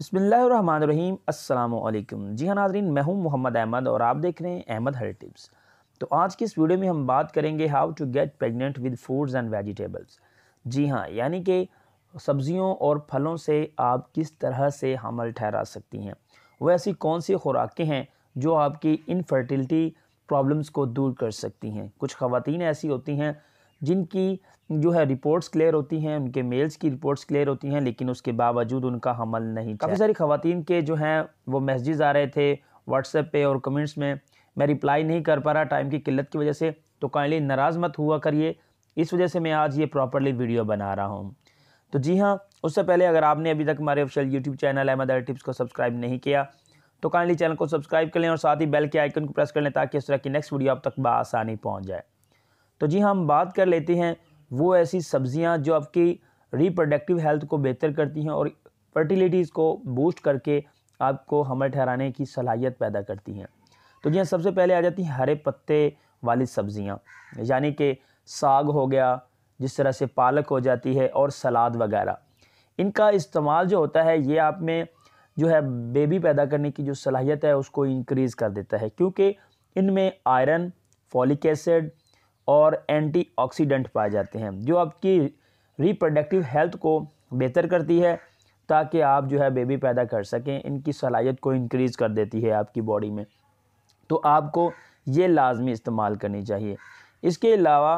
बसमीम अल्लाम जी हाँ नाजरीन मैं हूँ मोहम्मद अहमद और आप देख रहे हैं अहमद हेल्थ टिप्स तो आज की इस वीडियो में हम बात करेंगे how to get pregnant with fruits and vegetables जी हाँ यानी कि सब्जियों और फलों से आप किस तरह से हमल ठहरा सकती हैं वह ऐसी कौन सी खुराकें हैं जो आपकी इनफर्टिलिटी प्रॉब्लम्स को दूर कर सकती हैं कुछ ख़वान ऐसी होती हैं जिनकी जो है रिपोर्ट्स क्लियर होती हैं उनके मेल्स की रिपोर्ट्स क्लियर होती हैं लेकिन उसके बावजूद उनका हमल नहीं काफ़ी सारी खातन के जो हैं वो मैसेज आ रहे थे व्हाट्सएप पे और कमेंट्स में मैं रिप्लाई नहीं कर पा रहा टाइम की किल्लत की वजह से तो काइंडली नाराज़ मत हुआ करिए इस वजह से मैं आज ये प्रॉपरली वीडियो बना रहा हूँ तो जी हाँ उससे पहले अगर आपने अभी तक हमारे ऑफिशियल यूट्यूब चैनल अहमद अर टिप्स को सब्सक्राइब नहीं किया तो काइंडली चैनल को सब्सक्राइब कर लें और साथ ही बेल के आइकन को प्रेस कर लें ताकि इस तरह की नेक्स्ट वीडियो आप तक बसानी पहुँच जाए तो जी हम बात कर लेते हैं वो ऐसी सब्ज़ियाँ जो आपकी रिप्रोडक्टिव हेल्थ को बेहतर करती हैं और फर्टिलिटीज़ को बूस्ट करके आपको हमर ठहराने की सलाहियत पैदा करती हैं तो जी हाँ, सबसे पहले आ जाती हैं हरे पत्ते वाली सब्ज़ियाँ यानी कि साग हो गया जिस तरह से पालक हो जाती है और सलाद वगैरह इनका इस्तेमाल जो होता है ये आप में जो है बेबी पैदा करने की जो सलाहियत है उसको इंक्रीज़ कर देता है क्योंकि इनमें आयरन फॉलिक एसिड और एंटीऑक्सीडेंट पाए जाते हैं जो आपकी रिप्रोडक्टिव हेल्थ को बेहतर करती है ताकि आप जो है बेबी पैदा कर सकें इनकी सलाहियत को इनक्रीज़ कर देती है आपकी बॉडी में तो आपको ये लाजमी इस्तेमाल करनी चाहिए इसके अलावा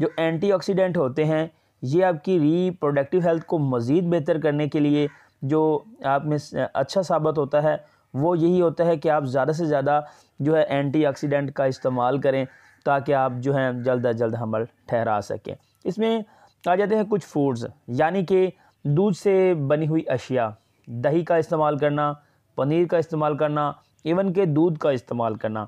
जो एंटीऑक्सीडेंट होते हैं ये आपकी रिप्रोडक्टिव हेल्थ को मज़ीद बेहतर करने के लिए जो आप में अच्छा साबित होता है वो यही होता है कि आप ज़्यादा से ज़्यादा जो है एंटीऑक्सीडेंट का इस्तेमाल करें ताकि आप जो हैं जल्द अज जल्द हमल ठहरा सकें इसमें आ जाते हैं कुछ फूड्स यानी कि दूध से बनी हुई अशिया दही का इस्तेमाल करना पनीर का इस्तेमाल करना इवन के दूध का इस्तेमाल करना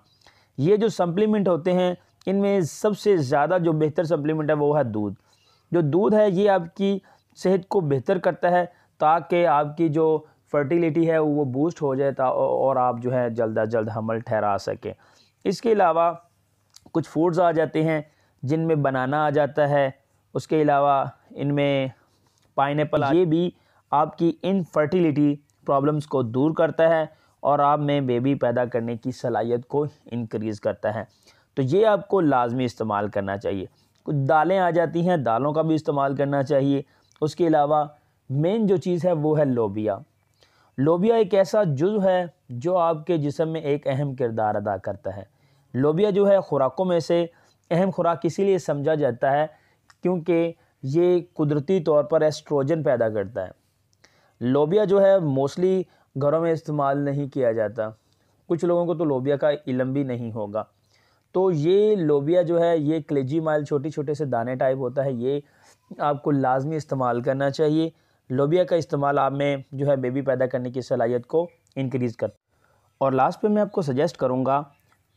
ये जो सप्लीमेंट होते हैं इनमें सबसे ज़्यादा जो बेहतर सप्लीमेंट है वो है दूध जो दूध है ये आपकी सेहत को बेहतर करता है ताकि आपकी जो फर्टिलिटी है वो बूस्ट हो जाए और आप जो है जल्द अज जल्द हमल ठहरा सकें इसके अलावा कुछ फूड्स आ जाते हैं जिनमें बनाना आ जाता है उसके अलावा इनमें पाइन ये भी आपकी इनफर्टिलिटी प्रॉब्लम्स को दूर करता है और आप में बेबी पैदा करने की सलाहियत को इनक्रीज़ करता है तो ये आपको लाजमी इस्तेमाल करना चाहिए कुछ दालें आ जाती हैं दालों का भी इस्तेमाल करना चाहिए उसके अलावा मेन जो चीज़ है वो है लोबिया लोबिया एक ऐसा जुज़ है जो आपके जिसम में एक अहम किरदार अदा करता है लोबिया जो है ख़ुराकों में से अहम खुराक इसीलिए समझा जाता है क्योंकि ये कुदरती तौर पर एस्ट्रोजन पैदा करता है लोबिया जो है मोस्टली घरों में इस्तेमाल नहीं किया जाता कुछ लोगों को तो लोबिया का इलम भी नहीं होगा तो ये लोबिया जो है ये क्लेजी माइल छोटे छोटे से दाने टाइप होता है ये आपको लाजमी इस्तेमाल करना चाहिए लोबिया का इस्तेमाल आप में जो है बेबी पैदा करने की सलाहियत को इनक्रीज़ कर और लास्ट पे मैं आपको सजेस्ट करूँगा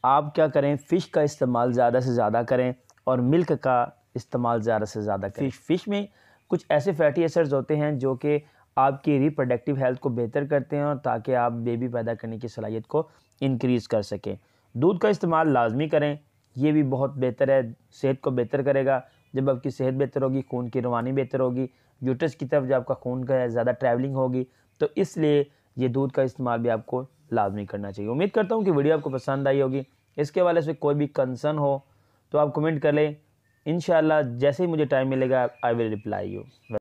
आप क्या करें फ़िश का इस्तेमाल ज़्यादा से ज़्यादा करें और मिल्क का इस्तेमाल ज़्यादा से ज़्यादा करें फ़िश फ़िश में कुछ ऐसे फैटी एसिड्स होते हैं जो कि आपकी रिप्रोडक्टिव हेल्थ को बेहतर करते हैं और ताकि आप बेबी पैदा करने की सलाहियत को इनक्रीज़ कर सकें दूध का इस्तेमाल लाजमी करें ये भी बहुत बेहतर है सेहत को बेहतर करेगा जब आपकी सेहत बेहतर होगी खून की रवानी बेहतर होगी यूटस की तरफ जब आपका खून का ज़्यादा ट्रैवलिंग होगी तो इसलिए ये दूध का इस्तेमाल भी आपको लाजमी करना चाहिए उम्मीद करता हूँ कि वीडियो आपको पसंद आई होगी इसके वाले से कोई भी कंसर्न हो तो आप कमेंट कर लें इन जैसे ही मुझे टाइम मिलेगा आई विल रिप्लाई यू